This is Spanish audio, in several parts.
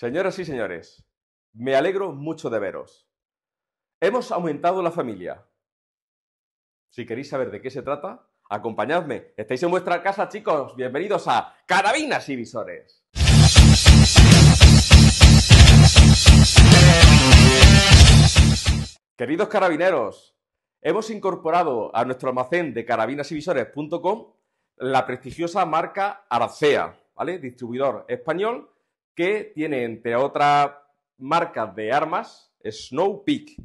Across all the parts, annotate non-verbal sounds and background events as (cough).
Señoras y señores, me alegro mucho de veros. Hemos aumentado la familia. Si queréis saber de qué se trata, acompañadme. Estáis en vuestra casa, chicos. Bienvenidos a Carabinas y Visores. Queridos carabineros, hemos incorporado a nuestro almacén de carabinasyvisores.com la prestigiosa marca Arcea, ¿vale? Distribuidor español que tiene entre otras marcas de armas Snow Peak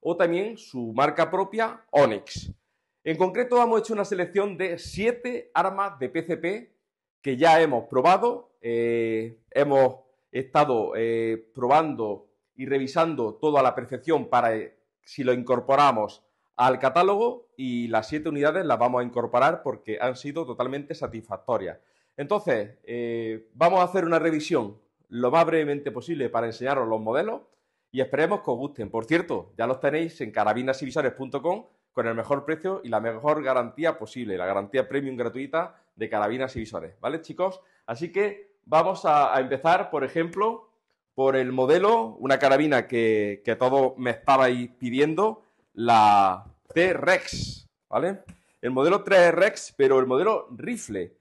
o también su marca propia Onyx. En concreto hemos hecho una selección de siete armas de PCP que ya hemos probado, eh, hemos estado eh, probando y revisando todo a la perfección para eh, si lo incorporamos al catálogo y las siete unidades las vamos a incorporar porque han sido totalmente satisfactorias. Entonces, vamos a hacer una revisión lo más brevemente posible para enseñaros los modelos y esperemos que os gusten. Por cierto, ya los tenéis en carabinasivisores.com con el mejor precio y la mejor garantía posible, la garantía premium gratuita de carabinas y visores, ¿vale chicos? Así que vamos a, empezar, por ejemplo, por el modelo, una carabina que, todo todos me estabais pidiendo, la T-Rex, ¿vale? El modelo 3 Rex, pero el modelo rifle.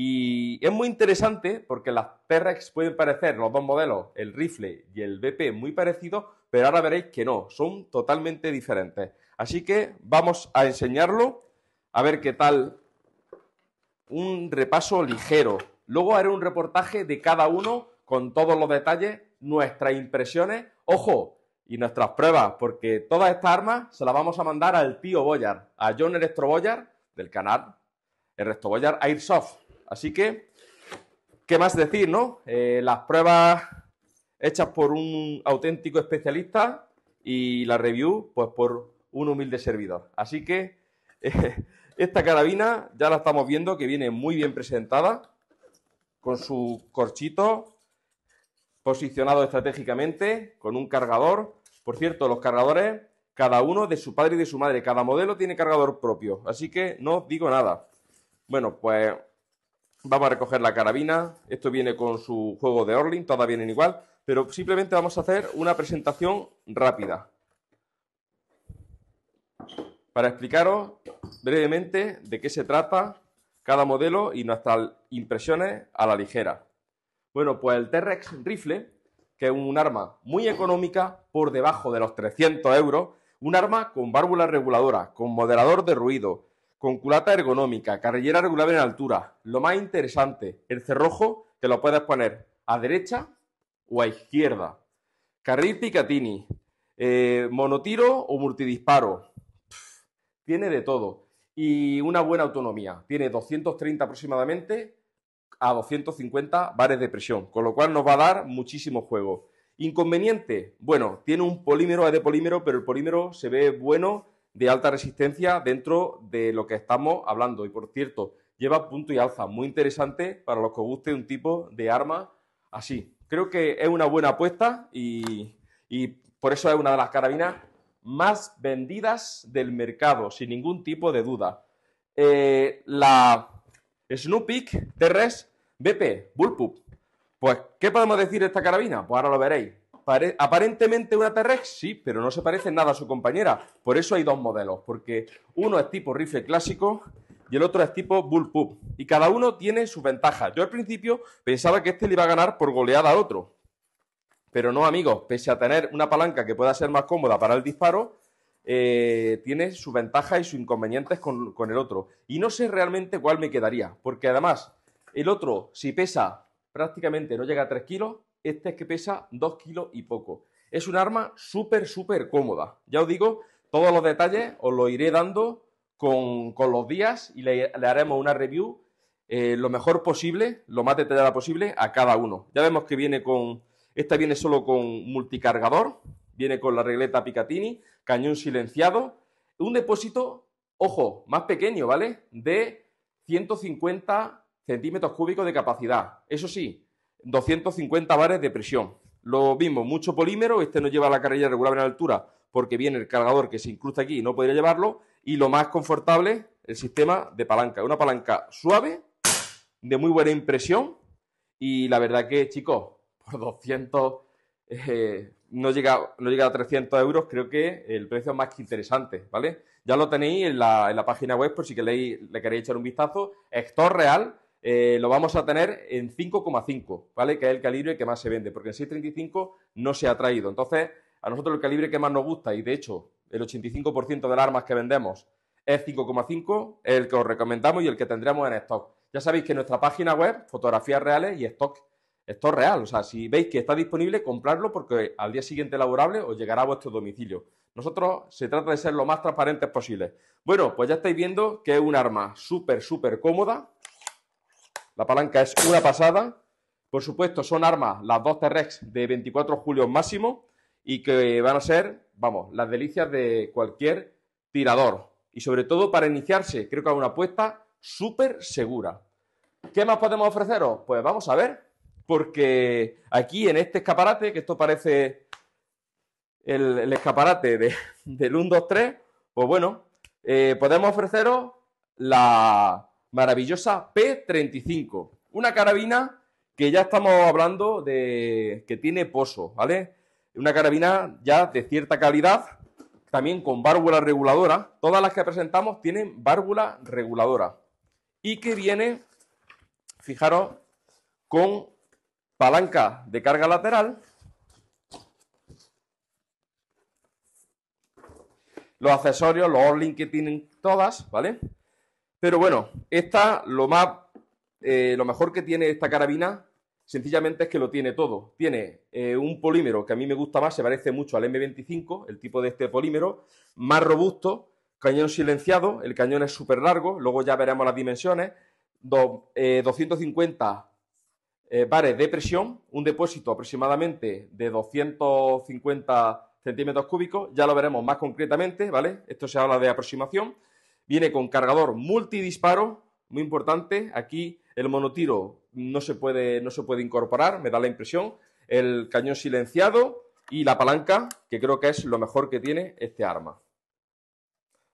Y es muy interesante porque las T-Rex pueden parecer, los dos modelos, el rifle y el BP, muy parecidos, pero ahora veréis que no, son totalmente diferentes. Así que vamos a enseñarlo, a ver qué tal. Un repaso ligero. Luego haré un reportaje de cada uno con todos los detalles, nuestras impresiones, ojo, y nuestras pruebas, porque todas estas armas se las vamos a mandar al tío Boyar, a John Electro Boyar del canal Electro Boyar Airsoft. Así que, ¿qué más decir, no? Eh, las pruebas hechas por un auténtico especialista y la review, pues por un humilde servidor. Así que eh, (laughs) esta carabina ya la estamos viendo que viene muy bien presentada, con su corchito posicionado estratégicamente, con un cargador. Por cierto, los cargadores, cada uno de su padre y de su madre, cada modelo tiene cargador propio, así que no digo nada. Bueno, pues Vamos a recoger la carabina. Esto viene con su juego de Orling, todas vienen igual. Pero simplemente vamos a hacer una presentación rápida. Para explicaros brevemente de qué se trata cada modelo y nuestras impresiones a la ligera. Bueno, pues el T-Rex rifle, que es un arma muy económica, por debajo de los 300 euros, un arma con válvula reguladora, con moderador de ruido, con culata ergonómica, carrillera regular en altura. Lo más interesante, el cerrojo que lo puedes poner a derecha o a izquierda. Carril Picatini. Eh, monotiro o multidisparo. tiene de todo. Y una buena autonomía. Tiene 230 aproximadamente a 250 bares de presión, con lo cual nos va a dar muchísimo juego. Inconveniente, bueno, tiene un polímero, es de polímero, pero el polímero se ve bueno de alta resistencia dentro de lo que estamos hablando. Y por cierto, lleva punto y alza, muy interesante para los que guste un tipo de arma así. Creo que es una buena apuesta y, por eso es una de las carabinas más vendidas del mercado, sin ningún tipo de duda. Eh, la Snoopy Terres BP Bullpup. Pues, ¿qué podemos decir de esta carabina? Pues ahora lo veréis aparentemente una T-Rex, sí, pero no se parece nada a su compañera. Por eso hay dos modelos, porque uno es tipo rifle clásico y el otro es tipo bullpup Y cada uno tiene sus ventajas. Yo al principio pensaba que este le iba a ganar por goleada al otro. Pero no, amigos, pese a tener una palanca que pueda ser más cómoda para el disparo, eh, tiene sus ventajas y sus inconvenientes con, con el otro. Y no sé realmente cuál me quedaría, porque además el otro, si pesa prácticamente no llega a 3 kilos, este es que pesa 2 kilos y poco. Es un arma súper, súper cómoda. Ya os digo, todos los detalles os lo iré dando con, los días y le, haremos una review eh, lo mejor posible, lo más detallada posible a cada uno. Ya vemos que viene con, esta viene solo con multicargador, viene con la regleta Picatinny, cañón silenciado, un depósito, ojo, más pequeño, ¿vale? De 150 centímetros cúbicos de capacidad. Eso sí, 250 bares de presión. Lo mismo, mucho polímero, este no lleva la carrilla regular en altura porque viene el cargador que se incrusta aquí y no podría llevarlo. Y lo más confortable, el sistema de palanca. Una palanca suave, de muy buena impresión. Y la verdad que, chicos, por 200, eh, no, llega, no llega a 300 euros, creo que el precio es más que interesante, ¿vale? Ya lo tenéis en la, página web por si queréis, le queréis echar un vistazo. Héctor Real eh, lo vamos a tener en 5,5, ¿vale? Que es el calibre que más se vende, porque en 635 no se ha traído. Entonces, a nosotros el calibre que más nos gusta, y de hecho, el 85% de las armas que vendemos es 5,5, es el que os recomendamos y el que tendremos en stock. Ya sabéis que nuestra página web, fotografías reales y stock, stock real. O sea, si veis que está disponible, comprarlo porque al día siguiente laborable os llegará a vuestro domicilio. Nosotros se trata de ser lo más transparentes posible. Bueno, pues ya estáis viendo que es un arma súper, súper cómoda, la palanca es una pasada. Por supuesto, son armas, las dos T-Rex de 24 julio máximo y que van a ser, vamos, las delicias de cualquier tirador. Y sobre todo para iniciarse, creo que es una apuesta súper segura. ¿Qué más podemos ofreceros? Pues vamos a ver, porque aquí en este escaparate, que esto parece el, escaparate del 1, 2, 3, pues bueno, eh, podemos ofreceros la, maravillosa P35. Una carabina que ya estamos hablando de que tiene pozo, ¿vale? Una carabina ya de cierta calidad, también con válvula reguladora. Todas las que presentamos tienen válvula reguladora. Y que viene, fijaros, con palanca de carga lateral. Los accesorios, los all que tienen todas, ¿vale? Pero bueno, esta, lo eh, lo mejor que tiene esta carabina, sencillamente es que lo tiene todo. Tiene eh, un polímero que a mí me gusta más, se parece mucho al M25, el tipo de este polímero, más robusto, cañón silenciado, el cañón es súper largo, luego ya veremos las dimensiones, 250 eh, bares de presión, un depósito aproximadamente de 250 centímetros cúbicos, ya lo veremos más concretamente, ¿vale? Esto se habla de aproximación Viene con cargador multidisparo, muy importante. Aquí el monotiro no se puede, no se puede incorporar, me da la impresión. El cañón silenciado y la palanca, que creo que es lo mejor que tiene este arma.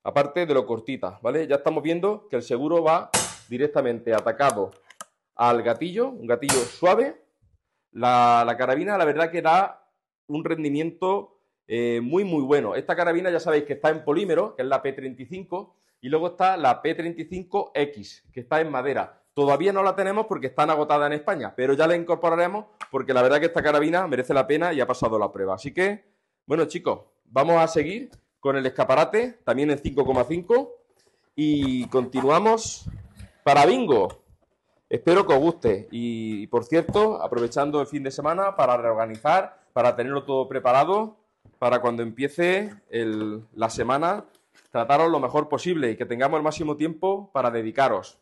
Aparte de lo cortita, ¿vale? Ya estamos viendo que el seguro va directamente atacado al gatillo, un gatillo suave. La, carabina, la verdad que da un rendimiento eh, muy, muy bueno. Esta carabina ya sabéis que está en polímero, que es la P35, y luego está la P35X, que está en madera. Todavía no la tenemos porque están agotadas en España, pero ya la incorporaremos porque la verdad que esta carabina merece la pena y ha pasado la prueba. Así que, bueno chicos, vamos a seguir con el escaparate, también en 5,5, y continuamos para bingo. Espero que os guste y, por cierto, aprovechando el fin de semana para reorganizar, para tenerlo todo preparado, para cuando empiece la semana trataros lo mejor posible y que tengamos el máximo tiempo para dedicaros.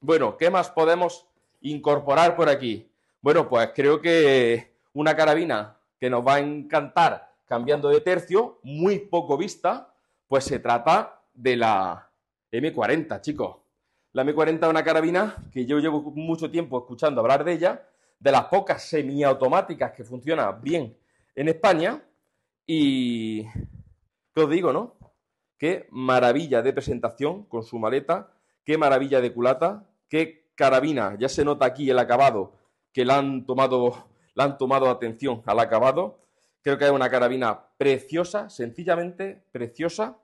Bueno, ¿qué más podemos incorporar por aquí? Bueno, pues creo que una carabina que nos va a encantar cambiando de tercio, muy poco vista, pues se trata de la M40, chicos. La M40 es una carabina que yo llevo mucho tiempo escuchando hablar de ella, de las pocas semiautomáticas que funciona bien en España y, ¿qué os digo, no? Qué maravilla de presentación con su maleta, qué maravilla de culata, qué carabina. Ya se nota aquí el acabado, que la han tomado, han tomado atención al acabado. Creo que hay una carabina preciosa, sencillamente preciosa.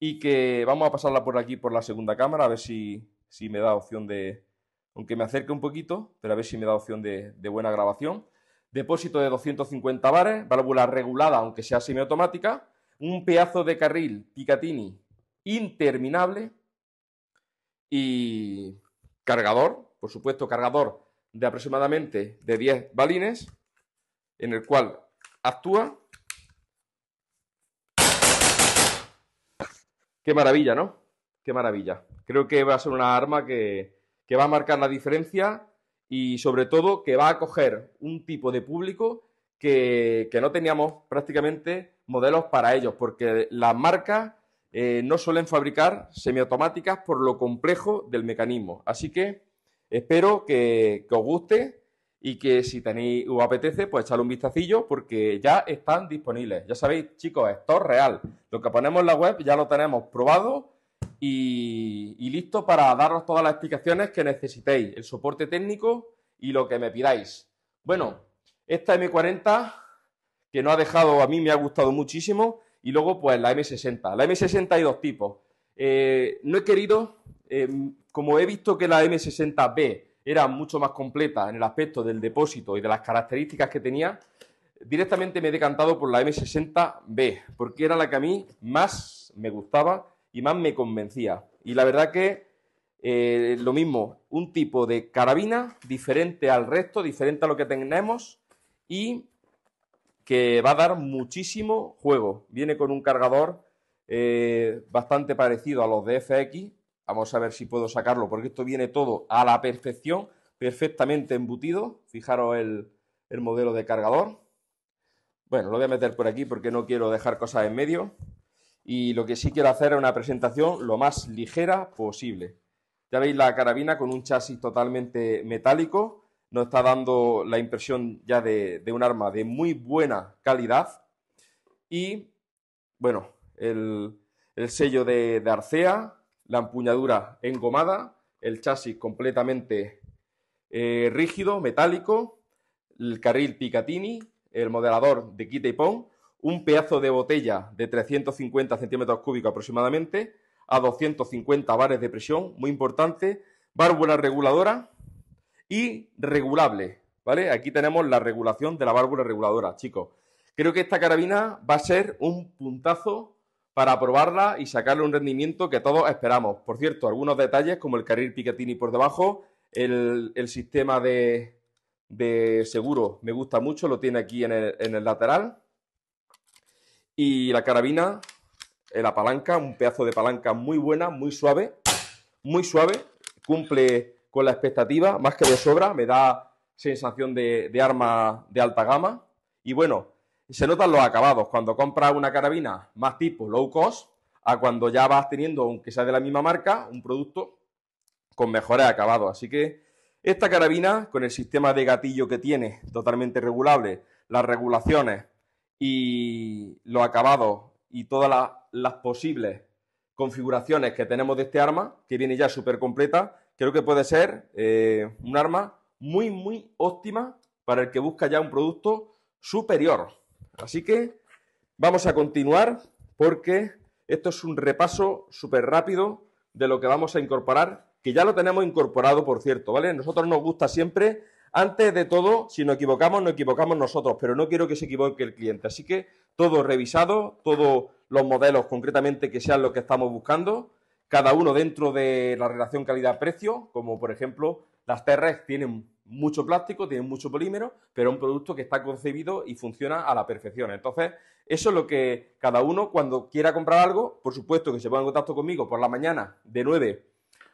Y que vamos a pasarla por aquí, por la segunda cámara, a ver si, si me da opción de, aunque me acerque un poquito, pero a ver si me da opción de, de, buena grabación. Depósito de 250 bares, válvula regulada, aunque sea semiautomática un pedazo de carril picatini interminable y cargador, por supuesto, cargador de aproximadamente de 10 balines, en el cual actúa. Qué maravilla, ¿no? Qué maravilla. Creo que va a ser una arma que, que va a marcar la diferencia y sobre todo que va a acoger un tipo de público que, no teníamos prácticamente modelos para ellos, porque las marcas eh, no suelen fabricar semiautomáticas por lo complejo del mecanismo. Así que espero que, os guste y que si tenéis o apetece, pues echadle un vistacillo porque ya están disponibles. Ya sabéis, chicos, esto es real. Lo que ponemos en la web ya lo tenemos probado y listo para daros todas las explicaciones que necesitéis, el soporte técnico y lo que me pidáis. Bueno, esta M40, que no ha dejado, a mí me ha gustado muchísimo. Y luego, pues la M60. La M60 hay dos tipos. Eh, no he querido, eh, como he visto que la M60B era mucho más completa en el aspecto del depósito y de las características que tenía, directamente me he decantado por la M60B, porque era la que a mí más me gustaba y más me convencía. Y la verdad que eh, lo mismo, un tipo de carabina diferente al resto, diferente a lo que tenemos, y que va a dar muchísimo juego. Viene con un cargador eh, bastante parecido a los de FX. Vamos a ver si puedo sacarlo porque esto viene todo a la perfección, perfectamente embutido. Fijaros el, el modelo de cargador. Bueno, lo voy a meter por aquí porque no quiero dejar cosas en medio. Y lo que sí quiero hacer es una presentación lo más ligera posible. Ya veis la carabina con un chasis totalmente metálico nos está dando la impresión ya de, un arma de muy buena calidad. Y bueno, el, sello de, Arcea, la empuñadura engomada, el chasis completamente eh, rígido, metálico, el carril Picatinny, el modelador de quita y pon, un pedazo de botella de 350 centímetros cúbicos aproximadamente, a 250 bares de presión, muy importante, válvula reguladora, y regulable, ¿vale? Aquí tenemos la regulación de la válvula reguladora, chicos. Creo que esta carabina va a ser un puntazo para probarla y sacarle un rendimiento que todos esperamos. Por cierto, algunos detalles como el carril Picatinny por debajo, el, sistema de, seguro me gusta mucho, lo tiene aquí en el, en el lateral. Y la carabina, la palanca, un pedazo de palanca muy buena, muy suave, muy suave, cumple con la expectativa, más que de sobra, me da sensación de, arma de alta gama. Y bueno, se notan los acabados. Cuando compras una carabina más tipo low cost, a cuando ya vas teniendo, aunque sea de la misma marca, un producto con mejores acabados. Así que esta carabina, con el sistema de gatillo que tiene, totalmente regulable, las regulaciones y los acabados y todas las, las posibles configuraciones que tenemos de este arma, que viene ya súper completa, creo que puede ser eh, un arma muy, muy óptima para el que busca ya un producto superior. Así que vamos a continuar porque esto es un repaso súper rápido de lo que vamos a incorporar, que ya lo tenemos incorporado, por cierto, ¿vale? Nosotros nos gusta siempre, antes de todo, si nos equivocamos, nos equivocamos nosotros, pero no quiero que se equivoque el cliente. Así que todo revisado, todos los modelos concretamente que sean los que estamos buscando, cada uno dentro de la relación calidad-precio, como por ejemplo las TRX e tienen mucho plástico, tienen mucho polímero, pero es un producto que está concebido y funciona a la perfección. Entonces, eso es lo que cada uno cuando quiera comprar algo, por supuesto que se ponga en contacto conmigo por la mañana de 9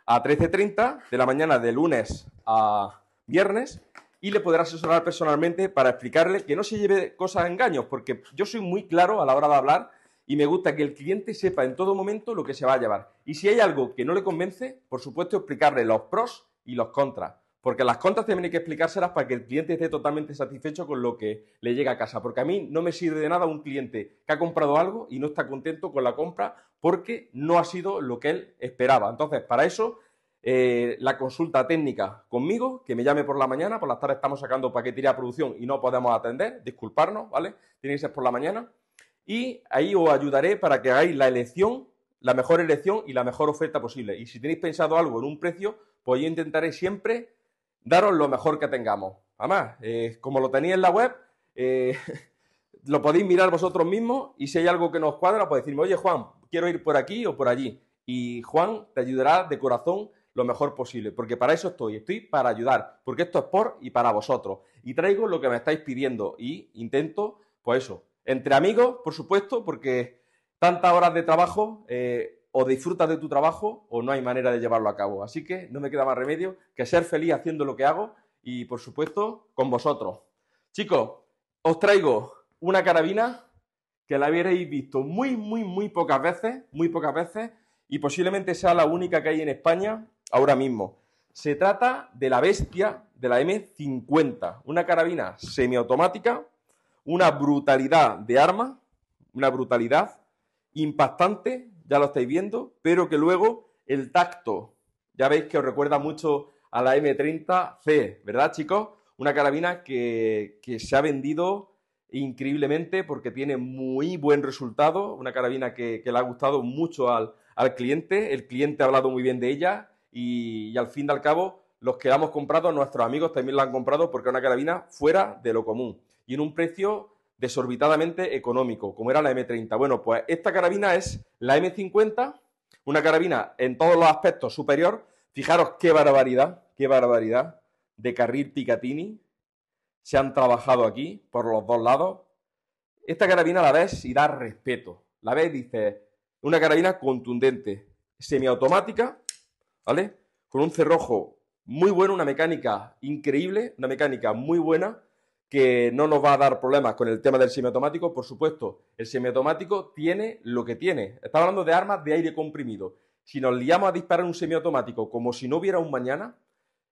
a 13.30, de la mañana de lunes a viernes, y le podrá asesorar personalmente para explicarle que no se lleve cosas a engaños, porque yo soy muy claro a la hora de hablar y me gusta que el cliente sepa en todo momento lo que se va a llevar. Y si hay algo que no le convence, por supuesto explicarle los pros y los contras. Porque las contras también hay que explicárselas para que el cliente esté totalmente satisfecho con lo que le llega a casa. Porque a mí no me sirve de nada un cliente que ha comprado algo y no está contento con la compra porque no ha sido lo que él esperaba. Entonces, para eso eh, la consulta técnica conmigo, que me llame por la mañana, por la tarde estamos sacando paquetería de producción y no podemos atender, disculparnos, ¿vale? Tiene que ser por la mañana y ahí os ayudaré para que hagáis la elección, la mejor elección y la mejor oferta posible. Y si tenéis pensado algo en un precio, pues yo intentaré siempre daros lo mejor que tengamos. Además, eh, como lo tenéis en la web, eh, (laughs) lo podéis mirar vosotros mismos y si hay algo que nos cuadra, pues decirme, oye Juan, quiero ir por aquí o por allí. Y Juan te ayudará de corazón lo mejor posible, porque para eso estoy, estoy para ayudar, porque esto es por y para vosotros. Y traigo lo que me estáis pidiendo y intento, pues eso, entre amigos, por supuesto, porque tantas horas de trabajo eh, o disfrutas de tu trabajo o no hay manera de llevarlo a cabo. Así que no me queda más remedio que ser feliz haciendo lo que hago y, por supuesto, con vosotros. Chicos, os traigo una carabina que la habéis visto muy, muy, muy pocas veces, muy pocas veces, y posiblemente sea la única que hay en España ahora mismo. Se trata de la bestia de la M50, una carabina semiautomática una brutalidad de armas, una brutalidad impactante, ya lo estáis viendo, pero que luego el tacto, ya veis que os recuerda mucho a la M30C, ¿verdad chicos? Una carabina que, se ha vendido increíblemente porque tiene muy buen resultado, una carabina que, le ha gustado mucho al, cliente, el cliente ha hablado muy bien de ella y, y al fin y al cabo los que la hemos comprado, nuestros amigos también la han comprado porque es una carabina fuera de lo común y en un precio desorbitadamente económico, como era la M30. Bueno, pues esta carabina es la M50, una carabina en todos los aspectos superior. Fijaros qué barbaridad, qué barbaridad de carril Picatinny. Se han trabajado aquí por los dos lados. Esta carabina la ves y da respeto. La ves dice una carabina contundente, semiautomática, ¿vale? Con un cerrojo muy bueno, una mecánica increíble, una mecánica muy buena que no nos va a dar problemas con el tema del semiautomático. Por supuesto, el semiautomático tiene lo que tiene. está hablando de armas de aire comprimido. Si nos liamos a disparar un semiautomático como si no hubiera un mañana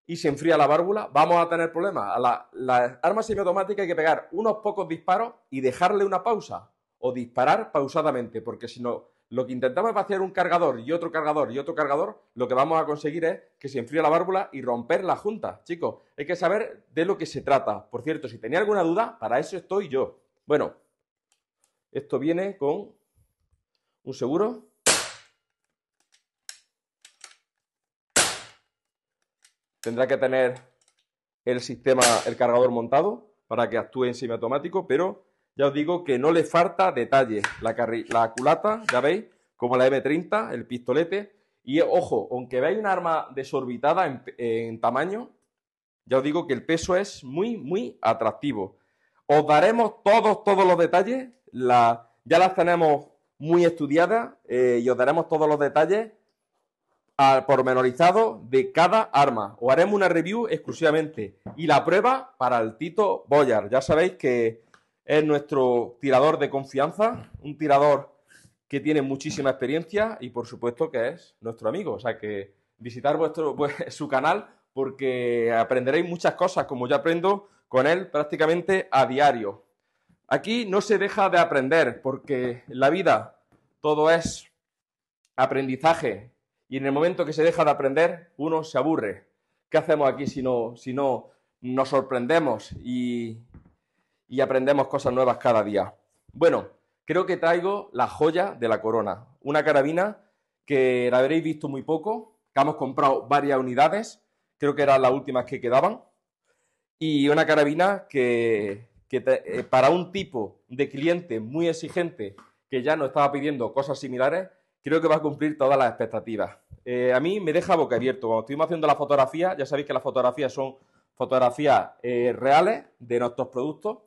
y se enfría la válvula, vamos a tener problemas. A la, las armas semiautomáticas hay que pegar unos pocos disparos y dejarle una pausa o disparar pausadamente, porque si no lo que intentamos vaciar un cargador y otro cargador y otro cargador, lo que vamos a conseguir es que se enfríe la válvula y romper la junta. Chicos, hay que saber de lo que se trata. Por cierto, si tenía alguna duda, para eso estoy yo. Bueno, esto viene con un seguro. Tendrá que tener el sistema, el cargador montado para que actúe en semiautomático, pero ya os digo que no le falta detalle. La, culata, ya veis, como la M30, el pistolete. Y ojo, aunque veáis un arma desorbitada en, tamaño, ya os digo que el peso es muy, muy atractivo. Os daremos todos, todos los detalles. ya las tenemos muy estudiadas eh, y os daremos todos los detalles Pormenorizados de cada arma. Os haremos una review exclusivamente y la prueba para el Tito Boyar. Ya sabéis que es nuestro tirador de confianza, un tirador que tiene muchísima experiencia y por supuesto que es nuestro amigo. O sea que visitar (laughs) su canal porque aprenderéis muchas cosas como yo aprendo con él prácticamente a diario. Aquí no se deja de aprender porque la vida todo es aprendizaje y en el momento que se deja de aprender uno se aburre. ¿Qué hacemos aquí si no, si no nos sorprendemos y, y aprendemos cosas nuevas cada día. Bueno, creo que traigo la joya de la corona, una carabina que la habréis visto muy poco, que hemos comprado varias unidades, creo que eran las últimas que quedaban, y una carabina que, eh, para un tipo de cliente muy exigente que ya nos estaba pidiendo cosas similares, creo que va a cumplir todas las expectativas. Eh, a mí me deja boca abierto. Cuando estuvimos haciendo la fotografía, ya sabéis que las fotografías son fotografías eh, reales de nuestros productos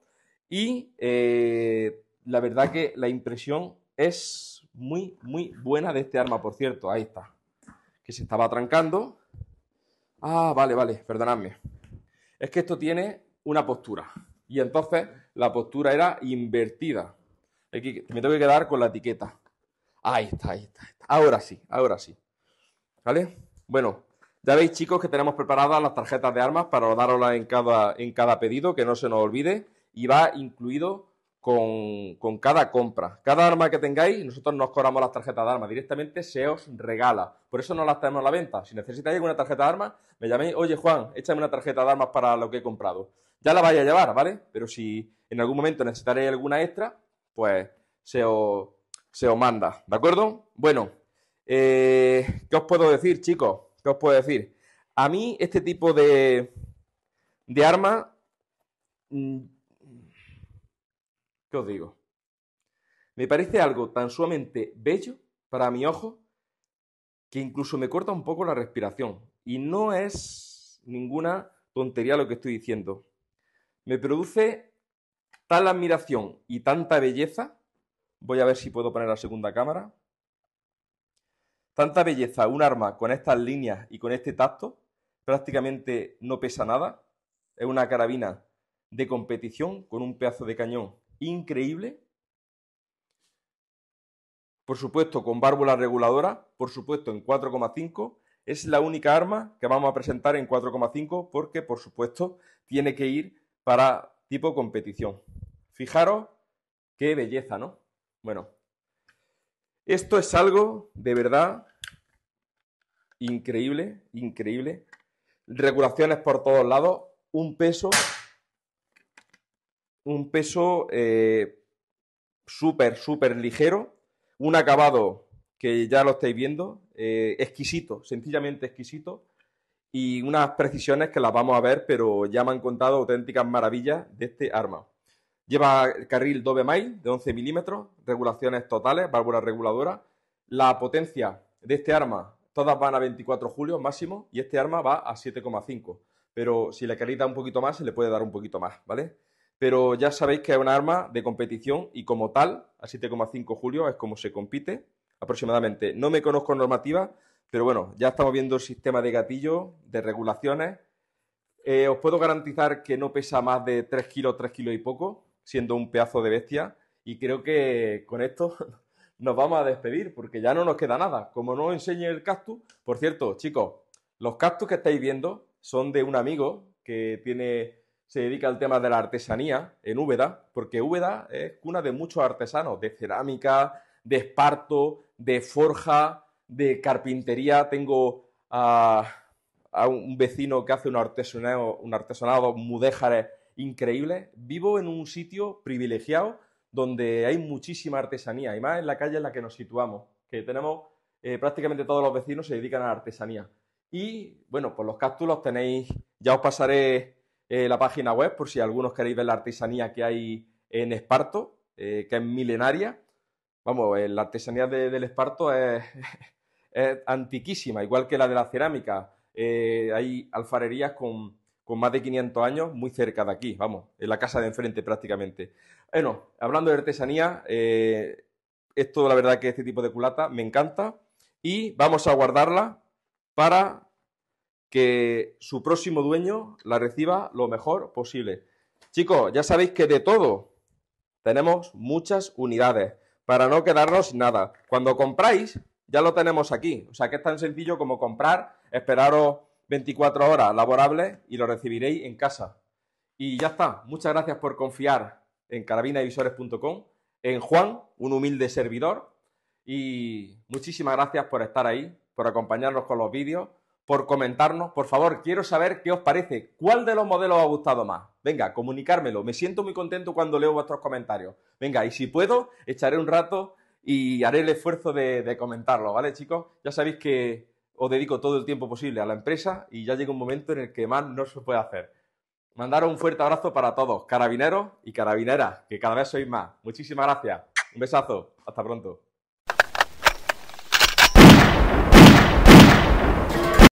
y eh, la verdad que la impresión es muy, muy buena de este arma, por cierto. Ahí está. Que se estaba trancando. Ah, vale, vale, perdonadme. Es que esto tiene una postura. Y entonces la postura era invertida. Aquí me tengo que quedar con la etiqueta. Ahí está, ahí está, Ahora sí, ahora sí. ¿Vale? Bueno, ya veis chicos que tenemos preparadas las tarjetas de armas para daroslas en cada, en cada pedido, que no se nos olvide y va incluido con, cada compra. Cada arma que tengáis, nosotros nos cobramos las tarjetas de armas, directamente se os regala. Por eso no las tenemos a la venta. Si necesitáis alguna tarjeta de arma me llaméis, oye Juan, échame una tarjeta de armas para lo que he comprado. Ya la vais a llevar, ¿vale? Pero si en algún momento necesitaréis alguna extra, pues se os, se os manda, ¿de acuerdo? Bueno, eh, ¿qué os puedo decir, chicos? ¿Qué os puedo decir? A mí este tipo de, de armas mm, os digo? Me parece algo tan suavemente bello para mi ojo que incluso me corta un poco la respiración. Y no es ninguna tontería lo que estoy diciendo. Me produce tal admiración y tanta belleza. Voy a ver si puedo poner la segunda cámara. Tanta belleza, un arma con estas líneas y con este tacto, prácticamente no pesa nada. Es una carabina de competición con un pedazo de cañón increíble. Por supuesto, con válvula reguladora, por supuesto, en 4,5. Es la única arma que vamos a presentar en 4,5 porque, por supuesto, tiene que ir para tipo competición. Fijaros qué belleza, ¿no? Bueno, esto es algo de verdad increíble, increíble. Regulaciones por todos lados, un peso un peso eh, súper, súper ligero, un acabado que ya lo estáis viendo, eh, exquisito, sencillamente exquisito, y unas precisiones que las vamos a ver, pero ya me han contado auténticas maravillas de este arma. Lleva carril doble mile de 11 milímetros, regulaciones totales, válvula reguladora. La potencia de este arma, todas van a 24 julio máximo y este arma va a 7,5. Pero si le queréis un poquito más, se le puede dar un poquito más, ¿vale? pero ya sabéis que es un arma de competición y como tal, a 7,5 julio es como se compite aproximadamente. No me conozco normativa, pero bueno, ya estamos viendo el sistema de gatillo, de regulaciones. Eh, os puedo garantizar que no pesa más de 3 kilos, 3 kilos y poco, siendo un pedazo de bestia. Y creo que con esto (laughs) nos vamos a despedir porque ya no nos queda nada. Como no os enseñe el cactus, por cierto, chicos, los cactus que estáis viendo son de un amigo que tiene se dedica al tema de la artesanía en Úbeda, porque Úbeda es cuna de muchos artesanos, de cerámica, de esparto, de forja, de carpintería. Tengo a, un vecino que hace un artesanado, un artesonado mudéjares increíble. Vivo en un sitio privilegiado donde hay muchísima artesanía, y más en la calle en la que nos situamos, que tenemos eh, prácticamente todos los vecinos se dedican a la artesanía. Y bueno, pues los cactus tenéis, ya os pasaré eh, la página web por si algunos queréis ver la artesanía que hay en Esparto, eh, que es milenaria. Vamos, eh, la artesanía del Esparto (laughs) es, antiquísima, igual que la de la cerámica. hay alfarerías con, con, más de 500 años muy cerca de aquí, vamos, en la casa de enfrente prácticamente. Bueno, hablando de artesanía, esto la verdad que este tipo de culata me encanta y vamos a guardarla para que su próximo dueño la reciba lo mejor posible. Chicos, ya sabéis que de todo tenemos muchas unidades para no quedarnos nada. Cuando compráis, ya lo tenemos aquí. O sea que es tan sencillo como comprar, esperaros 24 horas laborables y lo recibiréis en casa. Y ya está. Muchas gracias por confiar en carabinavisores.com, en Juan, un humilde servidor. Y muchísimas gracias por estar ahí, por acompañarnos con los vídeos por comentarnos. Por favor, quiero saber qué os parece. ¿Cuál de los modelos os ha gustado más? Venga, comunicármelo. Me siento muy contento cuando leo vuestros comentarios. Venga, y si puedo, echaré un rato y haré el esfuerzo de, de comentarlo, ¿vale, chicos? Ya sabéis que os dedico todo el tiempo posible a la empresa y ya llega un momento en el que más no se puede hacer. Mandaros un fuerte abrazo para todos, carabineros y carabineras, que cada vez sois más. Muchísimas gracias. Un besazo. Hasta pronto.